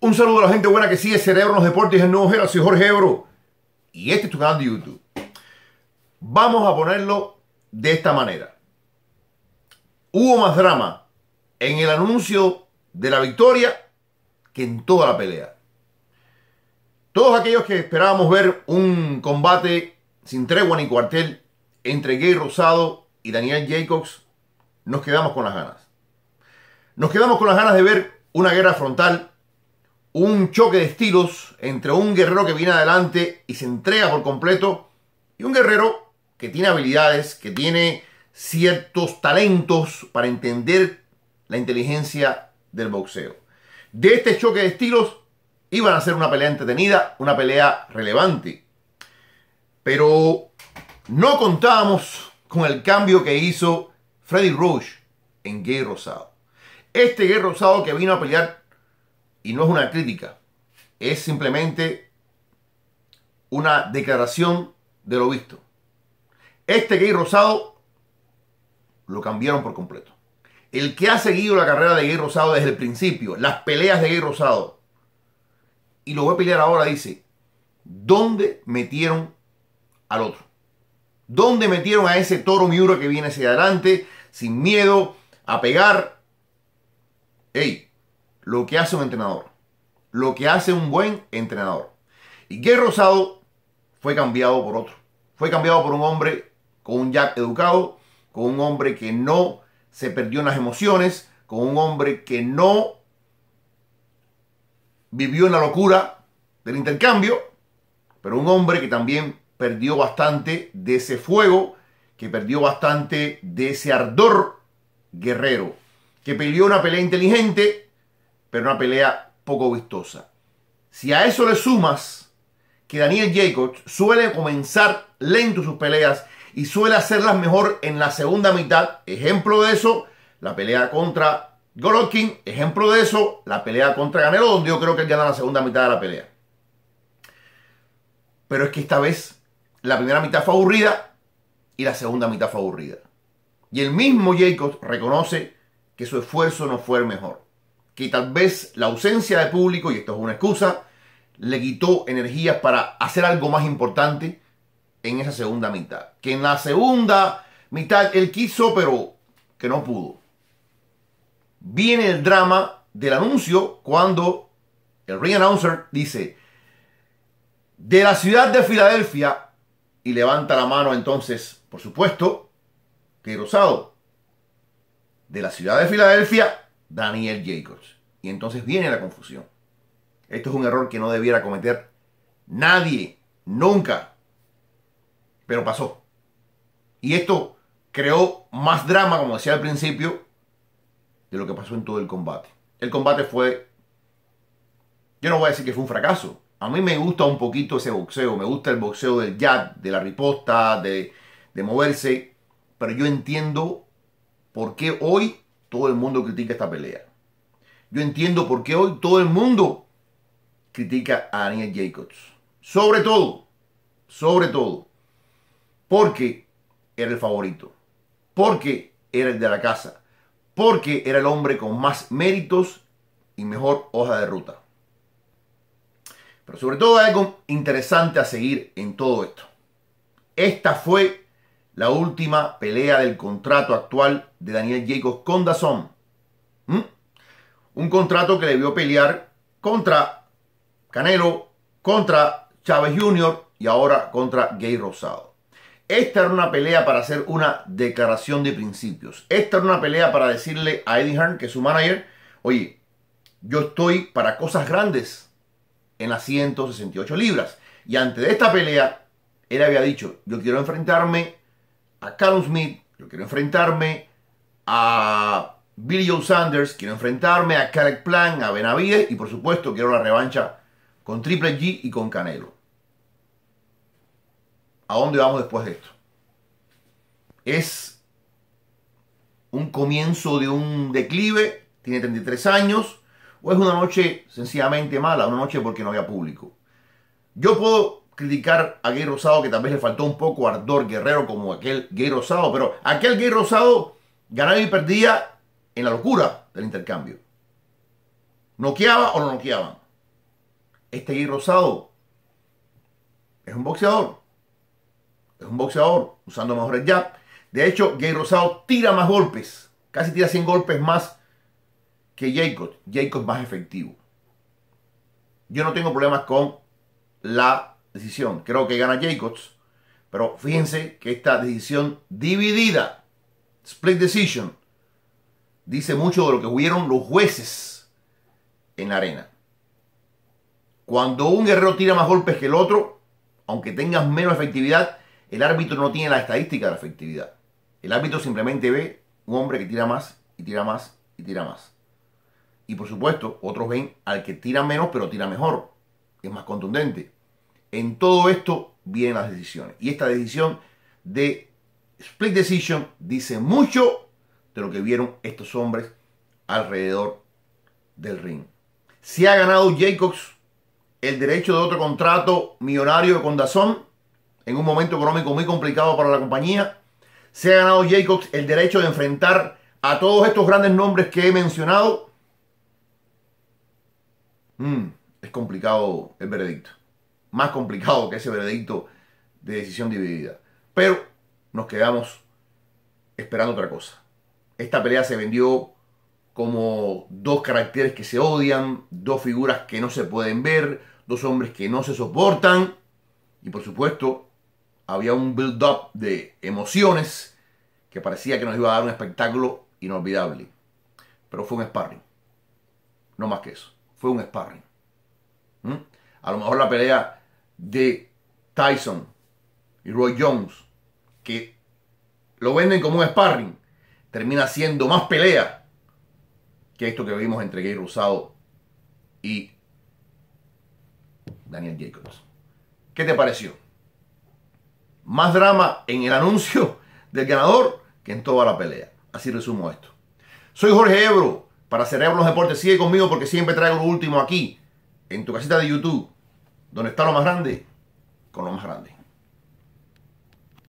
Un saludo a la gente buena que sigue los Deportes en Nuevo Gera. Soy Jorge Ebro. Y este es tu canal de YouTube. Vamos a ponerlo de esta manera. Hubo más drama en el anuncio de la victoria que en toda la pelea. Todos aquellos que esperábamos ver un combate sin tregua ni cuartel entre Gay Rosado y Daniel Jacobs, nos quedamos con las ganas. Nos quedamos con las ganas de ver una guerra frontal un choque de estilos entre un guerrero que viene adelante y se entrega por completo y un guerrero que tiene habilidades, que tiene ciertos talentos para entender la inteligencia del boxeo. De este choque de estilos iban a ser una pelea entretenida, una pelea relevante. Pero no contábamos con el cambio que hizo Freddy Roach en Gay Rosado. Este Gay Rosado que vino a pelear y no es una crítica, es simplemente una declaración de lo visto. Este gay rosado lo cambiaron por completo. El que ha seguido la carrera de gay rosado desde el principio, las peleas de gay rosado, y lo voy a pelear ahora, dice, ¿dónde metieron al otro? ¿Dónde metieron a ese toro miuro que viene hacia adelante, sin miedo, a pegar? ¡Ey! lo que hace un entrenador, lo que hace un buen entrenador. Y Guerrero Rosado fue cambiado por otro. Fue cambiado por un hombre con un jack educado, con un hombre que no se perdió en las emociones, con un hombre que no vivió en la locura del intercambio, pero un hombre que también perdió bastante de ese fuego, que perdió bastante de ese ardor guerrero, que peleó una pelea inteligente, pero una pelea poco vistosa. Si a eso le sumas que Daniel Jacobs suele comenzar lento sus peleas y suele hacerlas mejor en la segunda mitad, ejemplo de eso, la pelea contra Golovkin, ejemplo de eso, la pelea contra ganero donde yo creo que él gana la segunda mitad de la pelea. Pero es que esta vez la primera mitad fue aburrida y la segunda mitad fue aburrida. Y el mismo Jacobs reconoce que su esfuerzo no fue el mejor que tal vez la ausencia de público, y esto es una excusa, le quitó energías para hacer algo más importante en esa segunda mitad. Que en la segunda mitad él quiso, pero que no pudo. Viene el drama del anuncio cuando el ring announcer dice, de la ciudad de Filadelfia, y levanta la mano entonces, por supuesto, que Rosado, de la ciudad de Filadelfia, Daniel Jacobs. Y entonces viene la confusión. Esto es un error que no debiera cometer nadie, nunca. Pero pasó. Y esto creó más drama, como decía al principio, de lo que pasó en todo el combate. El combate fue, yo no voy a decir que fue un fracaso. A mí me gusta un poquito ese boxeo, me gusta el boxeo del jab, de la riposta, de, de moverse, pero yo entiendo por qué hoy todo el mundo critica esta pelea. Yo entiendo por qué hoy todo el mundo critica a Daniel Jacobs. Sobre todo, sobre todo, porque era el favorito, porque era el de la casa, porque era el hombre con más méritos y mejor hoja de ruta. Pero sobre todo hay algo interesante a seguir en todo esto. Esta fue la última pelea del contrato actual de Daniel Jacobs con Dazón. ¿Mm? Un contrato que le vio pelear contra Canelo, contra Chávez Jr. y ahora contra Gay Rosado. Esta era una pelea para hacer una declaración de principios. Esta era una pelea para decirle a Eddie Hearn, que es su manager, oye, yo estoy para cosas grandes en las 168 libras. Y antes de esta pelea, él había dicho, yo quiero enfrentarme a Callum Smith, yo quiero enfrentarme a Billy Joe Sanders, quiero enfrentarme a Caleb Plan, a Benavides y por supuesto quiero la revancha con Triple G y con Canelo. ¿A dónde vamos después de esto? Es un comienzo de un declive, tiene 33 años, o es una noche sencillamente mala, una noche porque no había público. Yo puedo criticar a Gay Rosado, que tal vez le faltó un poco ardor guerrero como aquel Gay Rosado, pero aquel Gay Rosado ganaba y perdía en la locura del intercambio. ¿Noqueaba o no noqueaban? Este Gay Rosado es un boxeador. Es un boxeador usando mejores jab. De hecho, Gay Rosado tira más golpes. Casi tira 100 golpes más que Jacob. Jacob es más efectivo. Yo no tengo problemas con la Creo que gana Jacobs, pero fíjense que esta decisión dividida, split decision, dice mucho de lo que hubieron los jueces en la arena. Cuando un guerrero tira más golpes que el otro, aunque tengas menos efectividad, el árbitro no tiene la estadística de la efectividad. El árbitro simplemente ve un hombre que tira más y tira más y tira más. Y por supuesto, otros ven al que tira menos pero tira mejor. Es más contundente. En todo esto vienen las decisiones. Y esta decisión de split decision dice mucho de lo que vieron estos hombres alrededor del ring. ¿Se ha ganado Jacobs el derecho de otro contrato millonario con Dazón en un momento económico muy complicado para la compañía, se ha ganado Jacobs el derecho de enfrentar a todos estos grandes nombres que he mencionado. Mm, es complicado el veredicto más complicado que ese veredicto de decisión dividida. Pero nos quedamos esperando otra cosa. Esta pelea se vendió como dos caracteres que se odian, dos figuras que no se pueden ver, dos hombres que no se soportan. Y por supuesto, había un build-up de emociones que parecía que nos iba a dar un espectáculo inolvidable. Pero fue un sparring. No más que eso. Fue un sparring. ¿Mm? A lo mejor la pelea de Tyson y Roy Jones, que lo venden como un sparring, termina siendo más pelea que esto que vimos entre Gay Rosado y Daniel Jacobs. ¿Qué te pareció? Más drama en el anuncio del ganador que en toda la pelea. Así resumo esto. Soy Jorge Ebro para Cerebro los Deportes. Sigue conmigo porque siempre traigo lo último aquí, en tu casita de YouTube ¿Dónde está lo más grande? Con lo más grande.